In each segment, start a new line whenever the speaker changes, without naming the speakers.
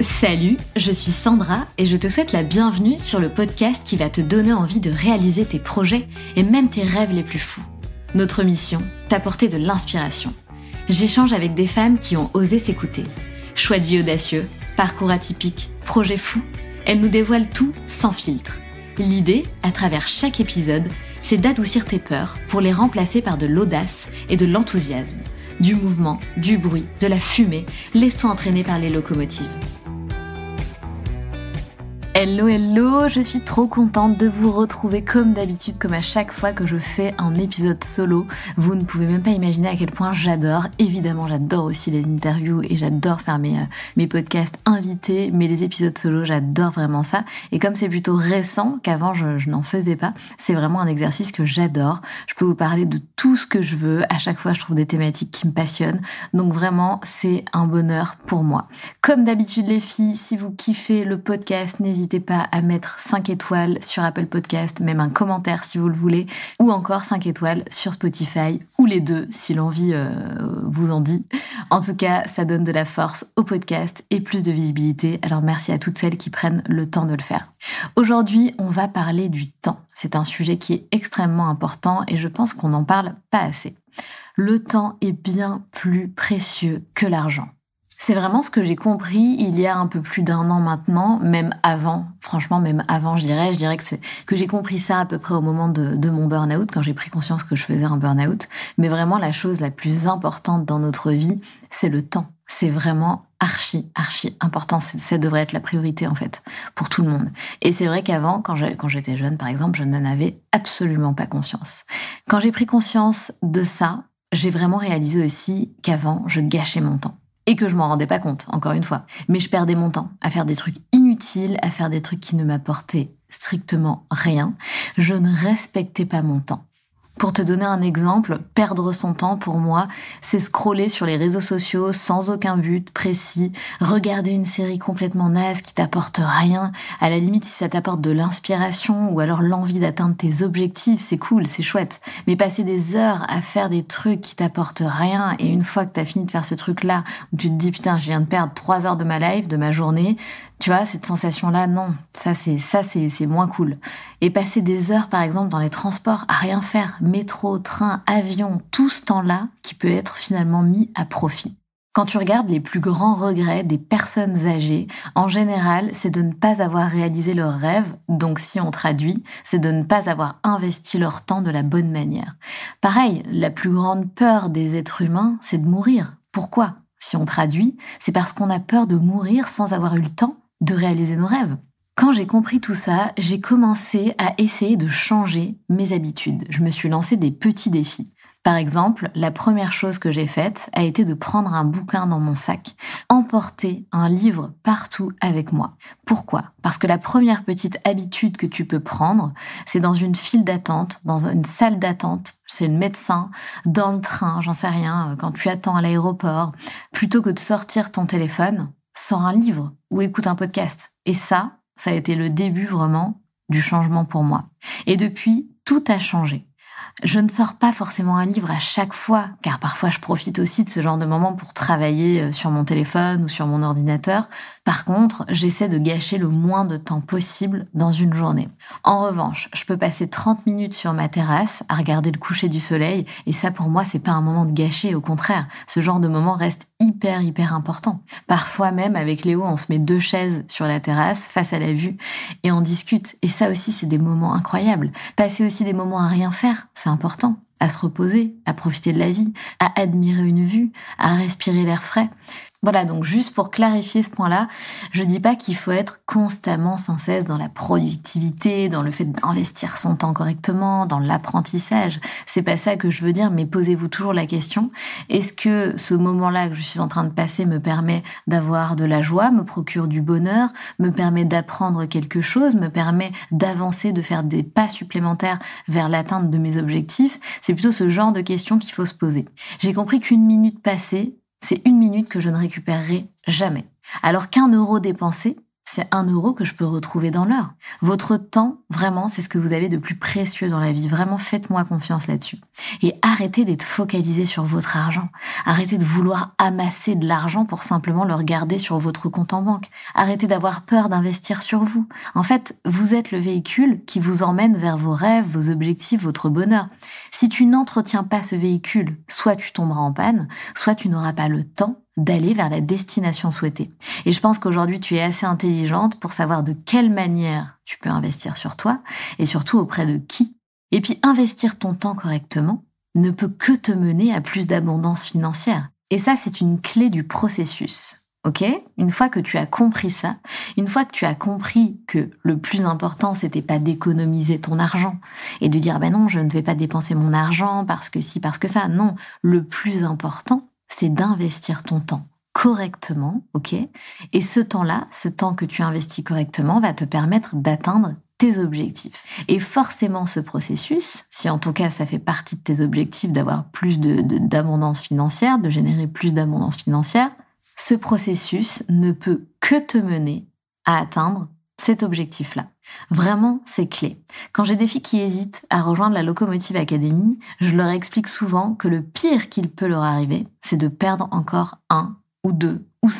Salut, je suis Sandra et je te souhaite la bienvenue sur le podcast qui va te donner envie de réaliser tes projets et même tes rêves les plus fous. Notre mission, t'apporter de l'inspiration. J'échange avec des femmes qui ont osé s'écouter. Choix de vie audacieux, parcours atypique, projet fous, elles nous dévoilent tout sans filtre L'idée, à travers chaque épisode, c'est d'adoucir tes peurs pour les remplacer par de l'audace et de l'enthousiasme, du mouvement, du bruit, de la fumée, laisse-toi entraîner par les locomotives. Hello, hello, je suis trop contente de vous retrouver comme d'habitude, comme à chaque fois que je fais un épisode solo. Vous ne pouvez même pas imaginer à quel point j'adore. Évidemment, j'adore aussi les interviews et j'adore faire mes, euh, podcasts invités, mais les épisodes solo, j'adore vraiment ça. Et comme c'est plutôt récent qu'avant je, n'en faisais pas, c'est vraiment un exercice que j'adore. Je peux vous parler de tout ce que je veux. À chaque fois, je trouve des thématiques qui me passionnent. Donc vraiment, c'est un bonheur pour moi. Comme d'habitude les filles, si vous kiffez le podcast, n'hésitez pas à mettre 5 étoiles sur Apple Podcast, même un commentaire si vous le voulez, ou encore 5 étoiles sur Spotify, ou les deux si l'envie euh, vous en dit. En tout cas, ça donne de la force au podcast et plus de visibilité, alors merci à toutes celles qui prennent le temps de le faire. Aujourd'hui, on va parler du temps. C'est un sujet qui est extrêmement important et je pense qu'on n'en parle pas assez. Le temps est bien plus précieux que l'argent. C'est vraiment ce que j'ai compris il y a un peu plus d'un an maintenant, même avant. Franchement, même avant, je dirais. Je dirais que, que j'ai compris ça à peu près au moment de, de mon burn-out, quand j'ai pris conscience que je faisais un burn-out. Mais vraiment, la chose la plus importante dans notre vie, c'est le temps. C'est vraiment archi, archi important. Ça devrait être la priorité, en fait, pour tout le monde. Et c'est vrai qu'avant, quand j'étais jeune, par exemple, je n'en avais absolument pas conscience. Quand j'ai pris conscience de ça, j'ai vraiment réalisé aussi qu'avant, je gâchais mon temps et que je m'en rendais pas compte, encore une fois. Mais je perdais mon temps à faire des trucs inutiles, à faire des trucs qui ne m'apportaient strictement rien. Je ne respectais pas mon temps. Pour te donner un exemple, perdre son temps pour moi, c'est scroller sur les réseaux sociaux sans aucun but précis, regarder une série complètement naze qui t'apporte rien, à la limite si ça t'apporte de l'inspiration ou alors l'envie d'atteindre tes objectifs, c'est cool, c'est chouette. Mais passer des heures à faire des trucs qui t'apportent rien et une fois que t'as fini de faire ce truc-là, où tu te dis putain, je viens de perdre trois heures de ma life, de ma journée, tu vois, cette sensation-là, non, ça c'est ça c'est moins cool. Et passer des heures, par exemple, dans les transports à rien faire, métro, train, avion, tout ce temps-là qui peut être finalement mis à profit. Quand tu regardes les plus grands regrets des personnes âgées, en général, c'est de ne pas avoir réalisé leurs rêves, donc si on traduit, c'est de ne pas avoir investi leur temps de la bonne manière. Pareil, la plus grande peur des êtres humains, c'est de mourir. Pourquoi Si on traduit, c'est parce qu'on a peur de mourir sans avoir eu le temps de réaliser nos rêves. Quand j'ai compris tout ça, j'ai commencé à essayer de changer mes habitudes. Je me suis lancé des petits défis. Par exemple, la première chose que j'ai faite a été de prendre un bouquin dans mon sac, emporter un livre partout avec moi. Pourquoi Parce que la première petite habitude que tu peux prendre, c'est dans une file d'attente, dans une salle d'attente, chez le médecin, dans le train, j'en sais rien, euh, quand tu attends à l'aéroport, plutôt que de sortir ton téléphone, sors un livre, ou écoute un podcast. Et ça, ça a été le début vraiment du changement pour moi. Et depuis, tout a changé. Je ne sors pas forcément un livre à chaque fois, car parfois je profite aussi de ce genre de moment pour travailler euh, sur mon téléphone ou sur mon ordinateur. Par contre, j'essaie de gâcher le moins de temps possible dans une journée. En revanche, je peux passer 30 minutes sur ma terrasse à regarder le coucher du soleil et ça pour moi c'est pas un moment de gâcher, au contraire, ce genre de moment reste hyper hyper important. Parfois même avec Léo, on se met deux chaises sur la terrasse face à la vue et on discute et ça aussi c'est des moments incroyables. Passer aussi des moments à rien faire, c'est important à se reposer, à profiter de la vie, à admirer une vue, à respirer l'air frais. Voilà, donc juste pour clarifier ce point-là, je dis pas qu'il faut être constamment sans cesse dans la productivité, dans le fait d'investir son temps correctement, dans l'apprentissage. C'est pas ça que je veux dire, mais posez-vous toujours la question est-ce que ce moment-là que je suis en train de passer me permet d'avoir de la joie, me procure du bonheur, me permet d'apprendre quelque chose, me permet d'avancer, de faire des pas supplémentaires vers l'atteinte de mes objectifs C'est plutôt ce genre de questions qu'il faut se poser. J'ai compris qu'une minute passée, c'est une minute que je ne récupérerai jamais. Alors qu'un euro dépensé, c'est un euro que je peux retrouver dans l'heure. Votre temps, vraiment, c'est ce que vous avez de plus précieux dans la vie. Vraiment, faites-moi confiance là-dessus. Et arrêtez d'être focalisé sur votre argent. Arrêtez de vouloir amasser de l'argent pour simplement le regarder sur votre compte en banque. Arrêtez d'avoir peur d'investir sur vous. En fait, vous êtes le véhicule qui vous emmène vers vos rêves, vos objectifs, votre bonheur. Si tu n'entretiens pas ce véhicule, soit tu tomberas en panne, soit tu n'auras pas le temps d'aller vers la destination souhaitée. Et je pense qu'aujourd'hui, tu es assez intelligente pour savoir de quelle manière tu peux investir sur toi et surtout auprès de qui. Et puis, investir ton temps correctement ne peut que te mener à plus d'abondance financière. Et ça, c'est une clé du processus. Ok Une fois que tu as compris ça, une fois que tu as compris que le plus important, c'était pas d'économiser ton argent et de dire, ben non, je ne vais pas dépenser mon argent parce que si, parce que ça. Non. Le plus important, c'est d'investir ton temps correctement, ok Et ce temps-là, ce temps que tu investis correctement, va te permettre d'atteindre tes objectifs. Et forcément, ce processus, si en tout cas ça fait partie de tes objectifs d'avoir plus d'abondance de, financière, de générer plus d'abondance financière, ce processus ne peut que te mener à atteindre cet objectif-là. Vraiment, c'est clé. Quand j'ai des filles qui hésitent à rejoindre la Locomotive Academy, je leur explique souvent que le pire qu'il peut leur arriver, c'est de perdre encore un ou deux ou de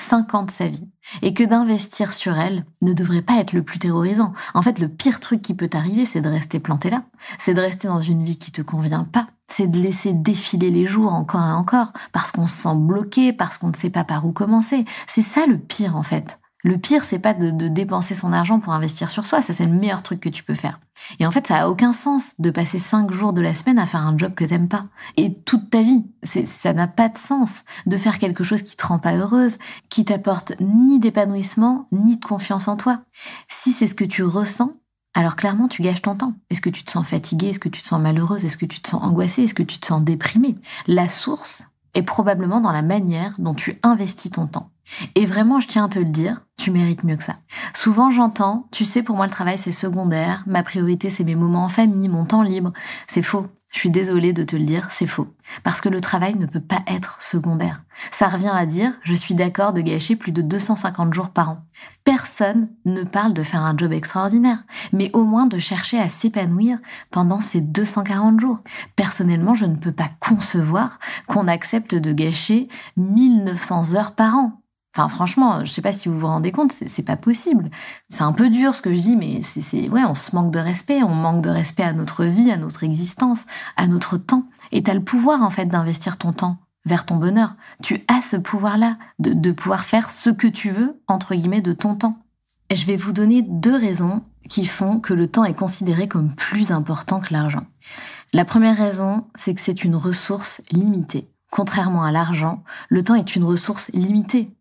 sa vie, et que d'investir sur elle ne devrait pas être le plus terrorisant. En fait, le pire truc qui peut t'arriver, c'est de rester planté là, c'est de rester dans une vie qui te convient pas, c'est de laisser défiler les jours encore et encore, parce qu'on se sent bloqué, parce qu'on ne sait pas par où commencer. C'est ça le pire en fait. Le pire, c'est pas de, dépenser son argent pour investir sur soi, ça c'est le meilleur truc que tu peux faire. Et en fait, ça a aucun sens de passer cinq jours de la semaine à faire un job que t'aimes pas. Et toute ta vie, ça n'a pas de sens de faire quelque chose qui te rend pas heureuse, qui t'apporte ni d'épanouissement, ni de confiance en toi. Si c'est ce que tu ressens, alors clairement, tu gâches ton temps. Est-ce que tu te sens fatiguée Est-ce que tu te sens malheureuse Est-ce que tu te sens angoissée Est-ce que tu te sens déprimée La source, et probablement dans la manière dont tu investis ton temps. Et vraiment, je tiens à te le dire, tu mérites mieux que ça. Souvent, j'entends, tu sais, pour moi, le travail, c'est secondaire, ma priorité, c'est mes moments en famille, mon temps libre. C'est faux. Je suis désolée de te le dire, c'est faux. Parce que le travail ne peut pas être secondaire. Ça revient à dire, je suis d'accord de gâcher plus de 250 jours par an. Personne ne parle de faire un job extraordinaire, mais au moins de chercher à s'épanouir pendant ces 240 jours. Personnellement, je ne peux pas concevoir qu'on accepte de gâcher 1900 heures par an. Enfin, franchement, je sais pas si vous vous rendez compte, c'est pas possible. C'est un peu dur ce que je dis, mais c'est ouais, on se manque de respect, on manque de respect à notre vie, à notre existence, à notre temps. Et t'as le pouvoir en fait d'investir ton temps vers ton bonheur. Tu as ce pouvoir-là de, de pouvoir faire ce que tu veux entre guillemets de ton temps. Et je vais vous donner deux raisons qui font que le temps est considéré comme plus important que l'argent. La première raison, c'est que c'est une ressource limitée. Contrairement à l'argent, le temps est une ressource limitée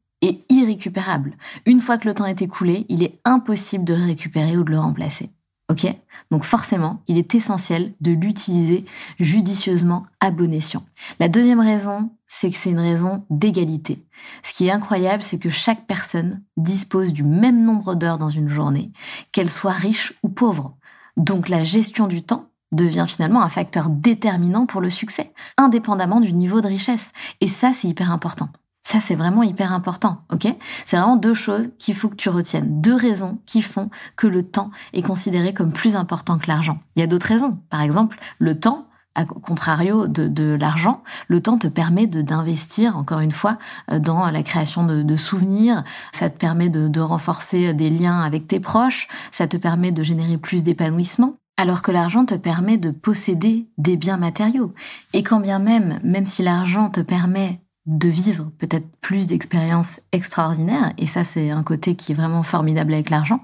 irrécupérable. Une fois que le temps est écoulé, il est impossible de le récupérer ou de le remplacer. Ok Donc forcément, il est essentiel de l'utiliser judicieusement à bon escient. La deuxième raison, c'est que c'est une raison d'égalité. Ce qui est incroyable, c'est que chaque personne dispose du même nombre d'heures dans une journée, qu'elle soit riche ou pauvre. Donc la gestion du temps devient finalement un facteur déterminant pour le succès, indépendamment du niveau de richesse. Et ça, c'est hyper important. Ça, c'est vraiment hyper important, ok C'est vraiment deux choses qu'il faut que tu retiennes, deux raisons qui font que le temps est considéré comme plus important que l'argent. Il y a d'autres raisons. Par exemple, le temps, à contrario de, l'argent, le temps te permet d'investir, encore une fois, euh, dans la création de, souvenirs, ça te permet de, de renforcer euh, des liens avec tes proches, ça te permet de générer plus d'épanouissement. Alors que l'argent te permet de posséder des biens matériaux. Et quand bien même, même si l'argent te permet de vivre peut-être plus d'expériences extraordinaires. Et ça, c'est un côté qui est vraiment formidable avec l'argent.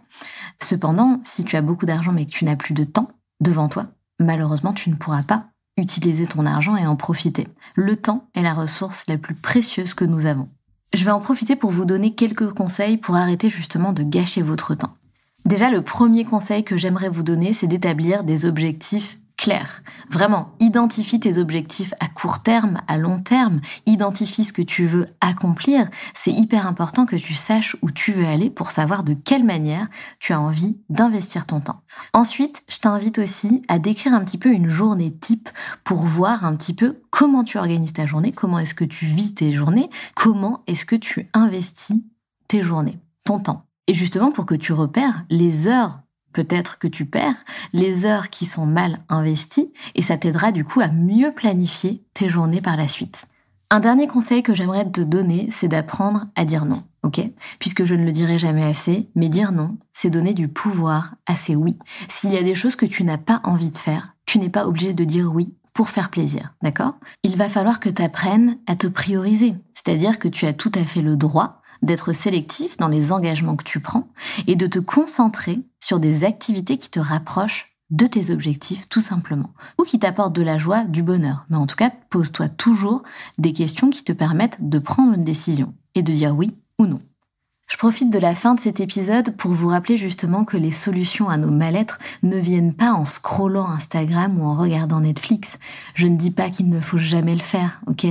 Cependant, si tu as beaucoup d'argent mais que tu n'as plus de temps devant toi, malheureusement, tu ne pourras pas utiliser ton argent et en profiter. Le temps est la ressource la plus précieuse que nous avons. Je vais en profiter pour vous donner quelques conseils pour arrêter justement de gâcher votre temps. Déjà, le premier conseil que j'aimerais vous donner, c'est d'établir des objectifs Claire. Vraiment, identifie tes objectifs à court terme, à long terme, identifie ce que tu veux accomplir. C'est hyper important que tu saches où tu veux aller pour savoir de quelle manière tu as envie d'investir ton temps. Ensuite, je t'invite aussi à décrire un petit peu une journée type pour voir un petit peu comment tu organises ta journée, comment est-ce que tu vis tes journées, comment est-ce que tu investis tes journées, ton temps. Et justement, pour que tu repères les heures peut-être que tu perds, les heures qui sont mal investies, et ça t'aidera du coup à mieux planifier tes journées par la suite. Un dernier conseil que j'aimerais te donner, c'est d'apprendre à dire non, ok Puisque je ne le dirai jamais assez, mais dire non, c'est donner du pouvoir à ces oui. S'il y a des choses que tu n'as pas envie de faire, tu n'es pas obligé de dire oui pour faire plaisir, d'accord Il va falloir que tu apprennes à te prioriser, c'est-à-dire que tu as tout à fait le droit d'être sélectif dans les engagements que tu prends et de te concentrer sur des activités qui te rapprochent de tes objectifs tout simplement, ou qui t'apportent de la joie, du bonheur. Mais en tout cas, pose-toi toujours des questions qui te permettent de prendre une décision et de dire oui ou non. Je profite de la fin de cet épisode pour vous rappeler justement que les solutions à nos mal-être ne viennent pas en scrollant Instagram ou en regardant Netflix. Je ne dis pas qu'il ne faut jamais le faire, ok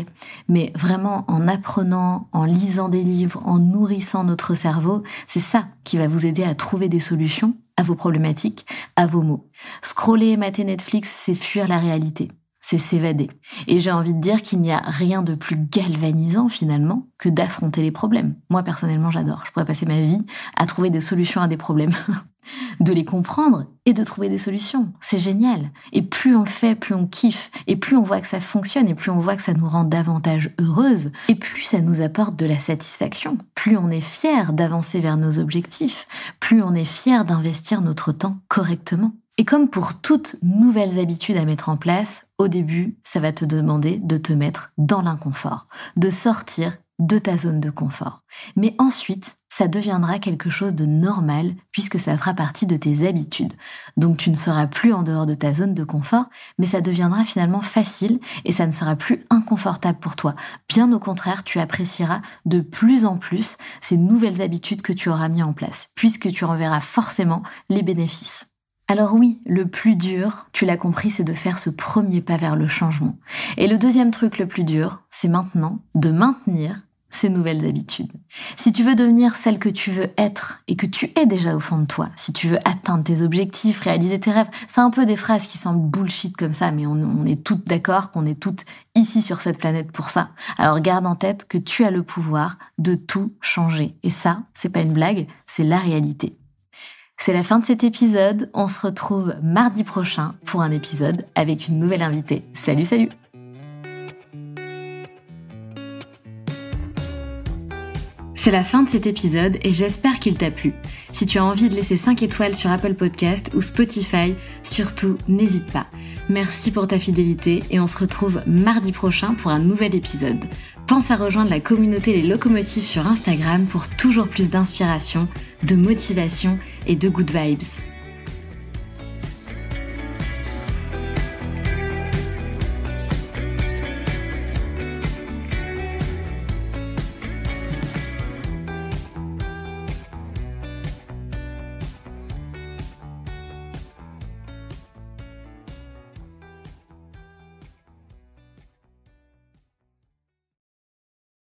Mais vraiment en apprenant, en lisant des livres, en nourrissant notre cerveau, c'est ça qui va vous aider à trouver des solutions à vos problématiques, à vos mots. Scroller et mater Netflix, c'est fuir la réalité c'est s'évader. Et j'ai envie de dire qu'il n'y a rien de plus galvanisant finalement que d'affronter les problèmes. Moi personnellement j'adore, je pourrais passer ma vie à trouver des solutions à des problèmes, de les comprendre et de trouver des solutions. C'est génial. Et plus on le fait, plus on kiffe, et plus on voit que ça fonctionne, et plus on voit que ça nous rend davantage heureuse, et plus ça nous apporte de la satisfaction, plus on est fier d'avancer vers nos objectifs, plus on est fier d'investir notre temps correctement. Et comme pour toutes nouvelles habitudes à mettre en place, au début, ça va te demander de te mettre dans l'inconfort, de sortir de ta zone de confort. Mais ensuite, ça deviendra quelque chose de normal puisque ça fera partie de tes habitudes. Donc tu ne seras plus en dehors de ta zone de confort, mais ça deviendra finalement facile et ça ne sera plus inconfortable pour toi. Bien au contraire, tu apprécieras de plus en plus ces nouvelles habitudes que tu auras mis en place puisque tu en verras forcément les bénéfices. Alors oui, le plus dur, tu l'as compris, c'est de faire ce premier pas vers le changement. Et le deuxième truc le plus dur, c'est maintenant de maintenir ces nouvelles habitudes. Si tu veux devenir celle que tu veux être et que tu es déjà au fond de toi, si tu veux atteindre tes objectifs, réaliser tes rêves, c'est un peu des phrases qui semblent bullshit comme ça, mais on, est toutes d'accord qu'on est toutes ici sur cette planète pour ça. Alors garde en tête que tu as le pouvoir de tout changer. Et ça, c'est pas une blague, c'est la réalité. C'est la fin de cet épisode. On se retrouve mardi prochain pour un épisode avec une nouvelle invitée. Salut, salut C'est la fin de cet épisode et j'espère qu'il t'a plu. Si tu as envie de laisser 5 étoiles sur Apple Podcast ou Spotify, surtout n'hésite pas. Merci pour ta fidélité et on se retrouve mardi prochain pour un nouvel épisode. Pense à rejoindre la communauté Les Locomotives sur Instagram pour toujours plus d'inspiration, de motivation et de good vibes.